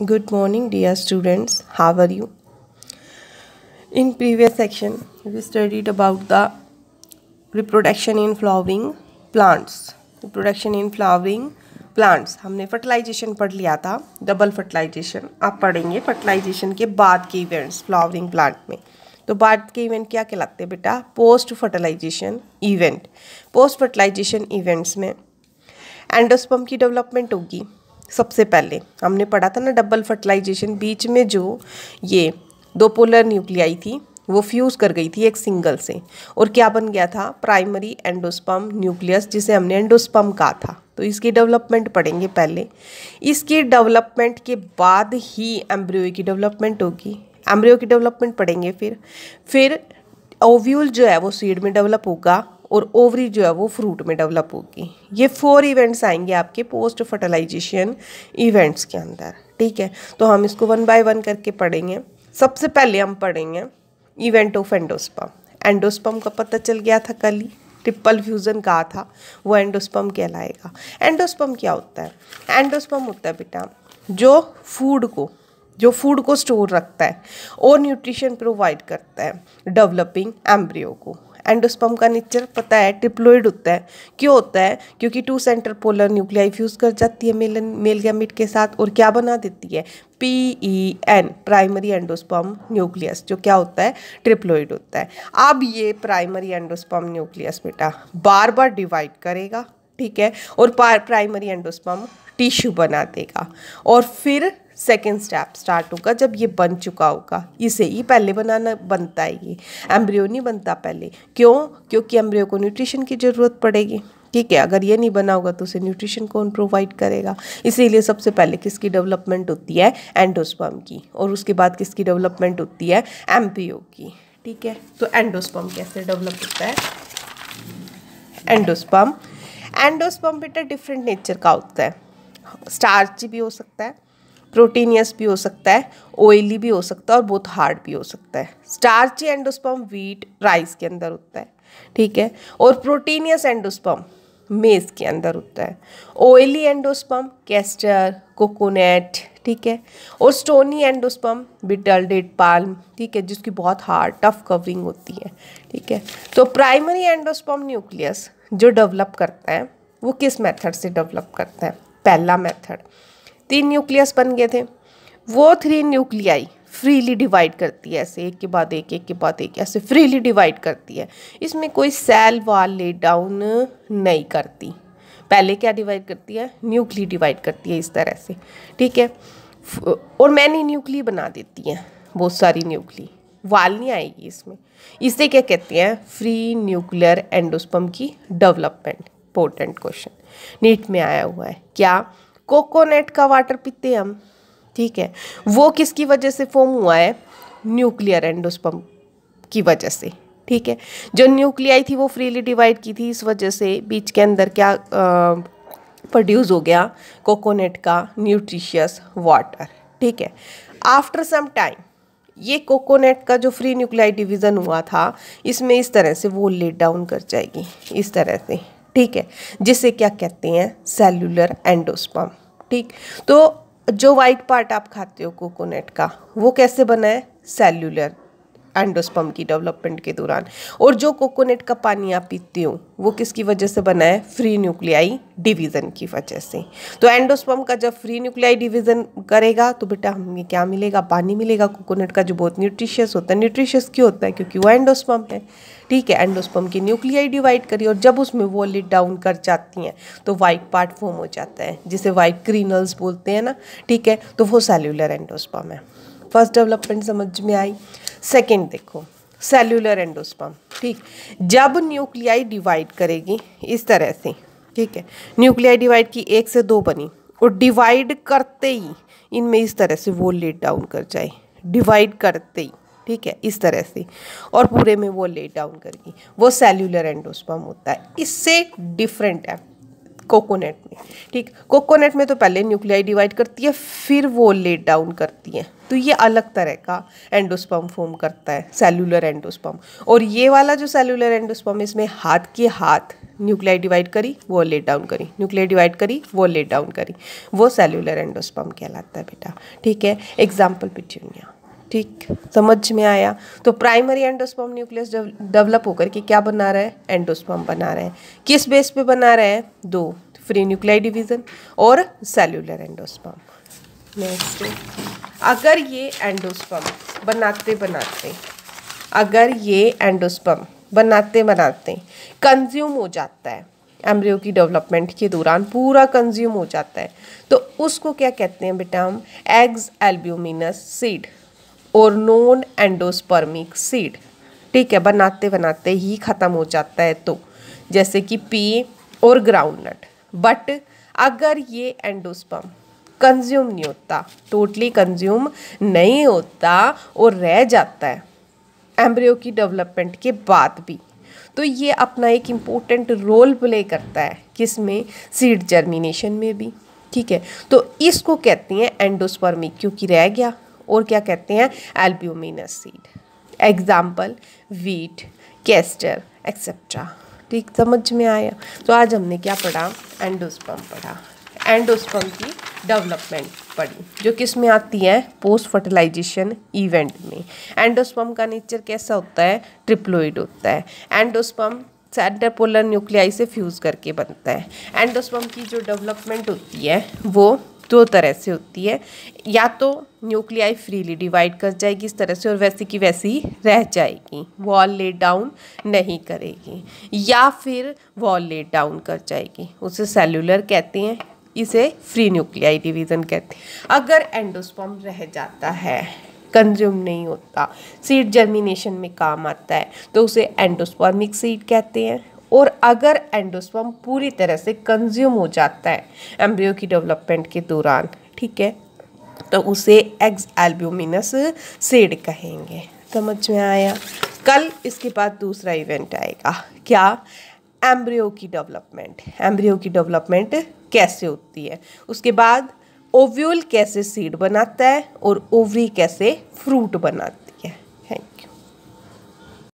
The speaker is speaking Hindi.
good morning dear students how are you in previous section we studied about the reproduction in flowering plants reproduction in flowering plants हमने फर्टिलाइजेशन पढ़ लिया था डबल फर्टिलाइजेशन आप पढ़ेंगे फर्टिलाइजेशन के बाद के इवेंट्स फ्लावरिंग प्लांट में तो बाद के इवेंट क्या कहलाते हैं बेटा post fertilization event post fertilization events में एंडोस्पम की डेवलपमेंट होगी सबसे पहले हमने पढ़ा था ना डबल फर्टिलाइजेशन बीच में जो ये दो पोलर न्यूक्लियाई थी वो फ्यूज़ कर गई थी एक सिंगल से और क्या बन गया था प्राइमरी एंडोस्पम न्यूक्लियस जिसे हमने एंडोस्पम कहा था तो इसकी डेवलपमेंट पढ़ेंगे पहले इसकी डेवलपमेंट के बाद ही एम्ब्रियो की डेवलपमेंट होगी एम्ब्रियो की डेवलपमेंट पढ़ेंगे फिर फिर ओव्यूल जो है वो सीड में डेवलप होगा और ओवरी जो है वो फ्रूट में डेवलप होगी ये फोर इवेंट्स आएंगे आपके पोस्ट फर्टिलाइजेशन इवेंट्स के अंदर ठीक है तो हम इसको वन बाय वन करके पढ़ेंगे सबसे पहले हम पढ़ेंगे इवेंट ऑफ एंडोस्पम एंडोस्पम का पता चल गया था कल ही ट्रिपल फ्यूज़न कहा था वो एंडोस्पम कहलाएगा एंडोस्पम क्या होता है एंडोस्पम होता है बेटा जो फूड को जो फूड को स्टोर रखता है और न्यूट्रिशन प्रोवाइड करता है डेवलपिंग एम्ब्रियो को एंडोस्पम का नेचर पता है ट्रिप्लोइड होता है क्यों होता है क्योंकि two centre polar nuclei fuse कर जाती है मेलन मेल गैमिट के साथ और क्या बना देती है P E N primary endosperm nucleus जो क्या होता है ट्रिप्लोइड होता है अब ये प्राइमरी एंडोस्पम न्यूक्लियस बेटा बार बार डिवाइड करेगा ठीक है और प्राइमरी एंडोस्पम टिश्यू बना देगा और फिर सेकेंड स्टेप स्टार्ट होगा जब ये बन चुका होगा इसे ही पहले बनाना बनता है ये एम्ब्रियो नहीं बनता पहले क्यों क्योंकि एम्ब्रियो को न्यूट्रिशन की ज़रूरत पड़ेगी ठीक है अगर ये नहीं बना होगा तो उसे न्यूट्रिशन कौन प्रोवाइड करेगा इसीलिए सबसे पहले किसकी डेवलपमेंट होती है एंडोस्पर्म की और उसके बाद किसकी डेवलपमेंट होती है एम्ब्रियो की ठीक है तो एंडोस्पर्म कैसे डेवलप होता है एंडोस्पर्म एंडोस्पर्म बेटा डिफरेंट नेचर का होता है स्टार्च भी हो सकता है प्रोटीनियस भी हो सकता है ऑयली भी हो सकता है और बहुत हार्ड भी हो सकता है स्टार्ची एंडोस्पम वीट राइस के अंदर होता है ठीक है और प्रोटीनियस एंडोस्पम मेज के अंदर होता है ऑयली एंडोस्पम कैस्टर कोकोनट ठीक है और stony endosperm betel date palm ठीक है जिसकी बहुत हार्ड टफ कवरिंग होती है ठीक है तो प्राइमरी एंडोस्पम न्यूक्लियस जो डेवलप करता है वो किस मेथड से डेवलप करता है पहला मेथड तीन न्यूक्लियस बन गए थे वो थ्री न्यूक्लियाई फ्रीली डिवाइड करती है ऐसे एक के बाद एक एक के बाद एक ऐसे फ्रीली डिवाइड करती है इसमें कोई सेल वाल ले डाउन नहीं करती पहले क्या डिवाइड करती है न्यूक्ली डिवाइड करती है इस तरह से ठीक है और मैंने न्यूक्ली बना देती हैं बहुत सारी न्यूक्ली वाल नहीं आएगी इसमें इसे क्या कहते हैं फ्री न्यूक्लियर एंडोस्पम की डेवलपमेंट इंपॉर्टेंट क्वेश्चन नीट में आया हुआ है क्या कोकोनट का वाटर पीते हम ठीक है वो किसकी वजह से फॉर्म हुआ है न्यूक्लियर एंडोस्पम की वजह से ठीक है जो न्यूक्लियाई थी वो फ्रीली डिवाइड की थी इस वजह से बीच के अंदर क्या प्रोड्यूस हो गया कोकोनट का न्यूट्रिशियस वाटर ठीक है आफ्टर सम टाइम ये कोकोनट का जो फ्री न्यूक्लियाई डिवीज़न हुआ था इसमें इस तरह से वो लेट डाउन कर जाएगी इस तरह से ठीक है जिसे क्या कहते हैं सेलुलर एंडोस्पम ठीक तो जो वाइट पार्ट आप खाते हो कोकोनट का वो कैसे बना है एंडोस्पम की डेवलपमेंट के दौरान और जो कोकोनट का पानी आप पीते हो वो किसकी वजह से बना है फ्री न्यूक्लियाई डिवीज़न की वजह से तो एंडोस्पम का जब फ्री न्यूक्लियाई डिवीज़न करेगा तो बेटा हमें क्या मिलेगा पानी मिलेगा कोकोनट का जो बहुत न्यूट्रिशियस होता है न्यूट्रिशियस क्यों होता है क्योंकि वो एंडोस्पम है ठीक है एंडोस्पम की न्यूक्लियाई डिवाइड करी और जब उसमें वो लिट डाउन कर जाती हैं तो वाइट पार्ट फॉर्म हो जाता है जिसे वाइट क्रीनल्स बोलते हैं ना ठीक है तो वो सेल्यूलर एंडोस्पम है फर्स्ट डेवलपमेंट समझ में आई सेकेंड देखो सेल्यूलर एंडोस्पर्म ठीक जब न्यूक्लियाई डिवाइड करेगी इस तरह से ठीक है न्यूक्लियाई डिवाइड की एक से दो बनी और डिवाइड करते ही इनमें इस तरह से वो लेट डाउन कर जाए डिवाइड करते ही ठीक है इस तरह से और पूरे में वो लेट डाउन करेगी वो सेलुलर एंडोस्पर्म होता है इससे डिफरेंट है कोकोनट में ठीक कोकोनट में तो पहले न्यूक्लियाई डिवाइड करती है फिर वो लेट डाउन करती हैं तो ये अलग तरह का एंडोस्पम फॉर्म करता है सेलुलर एंडोस्पम और ये वाला जो सेलुलर एंडोस्पम इसमें हाथ के हाथ न्यूक्लियाई डिवाइड करी वो लेट डाउन करी न्यूक्लियाई डिवाइड करी वो लेट डाउन करी वो सेलुलर एंडोस्पम कहलाता है बेटा ठीक है एग्जाम्पल पिट्यूनिया ठीक समझ में आया तो प्राइमरी एंडोस्पर्म न्यूक्लियस डेवलप होकर के क्या बना रहा है एंडोस्पर्म बना रहा है किस बेस पे बना रहा है दो फ्री न्यूक्लियाई डिवीजन और सेल्यूलर एंडोस्पर्म नेक्स्ट अगर ये एंडोस्पर्म बनाते बनाते अगर ये एंडोस्पर्म बनाते बनाते कंज्यूम हो जाता है एम्ब्रियो की डेवलपमेंट के दौरान पूरा कंज्यूम हो जाता है तो उसको क्या कहते हैं बेटा हम एग्स एल्ब्यूमिनस सीड और नॉन एंडोस्पर्मिक सीड ठीक है बनाते बनाते ही ख़त्म हो जाता है तो जैसे कि पी और ग्राउंडनट बट अगर ये एंडोस्पर्म कंज्यूम नहीं होता टोटली कंज्यूम नहीं होता और रह जाता है एम्ब्रियो की डेवलपमेंट के बाद भी तो ये अपना एक इम्पोर्टेंट रोल प्ले करता है किसमें सीड जर्मिनेशन में भी ठीक है तो इसको कहती हैं एंडोस्पर्मिक क्योंकि रह गया और क्या कहते हैं albuminous seed example wheat castor etcetera ठीक समझ में आया तो आज हमने क्या पढ़ा एंडोस्पम पढ़ा एंडोस्पम की डेवलपमेंट पढ़ी जो किस में आती है पोस्ट फर्टिलाइजेशन इवेंट में एंडोस्पम का नेचर कैसा होता है ट्रिप्लोइड होता है एंडोस्पम सेंटर पोलर न्यूक्लियाई से फ्यूज़ करके बनता है एंडोस्पम की जो डेवलपमेंट होती है वो दो तरह से होती है या तो न्यूक्लियाई फ्रीली डिवाइड कर जाएगी इस तरह से और वैसे की वैसी रह जाएगी वॉल ले डाउन नहीं करेगी या फिर वॉल ले डाउन कर जाएगी उसे सेलुलर कहते हैं इसे फ्री न्यूक्लियाई डिवीज़न कहते हैं अगर एंडोस्पॉम रह जाता है कंज्यूम नहीं होता सीड जर्मिनेशन में काम आता है तो उसे एंडोस्पॉर्मिक सीड कहते हैं और अगर एंडोस्पर्म पूरी तरह से कंज्यूम हो जाता है एम्ब्रियो की डेवलपमेंट के दौरान ठीक है तो उसे एग्ज एल्ब्यूमिनस सेड कहेंगे समझ में आया कल इसके बाद दूसरा इवेंट आएगा क्या एम्ब्रियो की डेवलपमेंट एम्ब्रियो की डेवलपमेंट कैसे होती है उसके बाद ओव्यूल कैसे सीड बनाता है और ओवरी कैसे फ्रूट बनाता है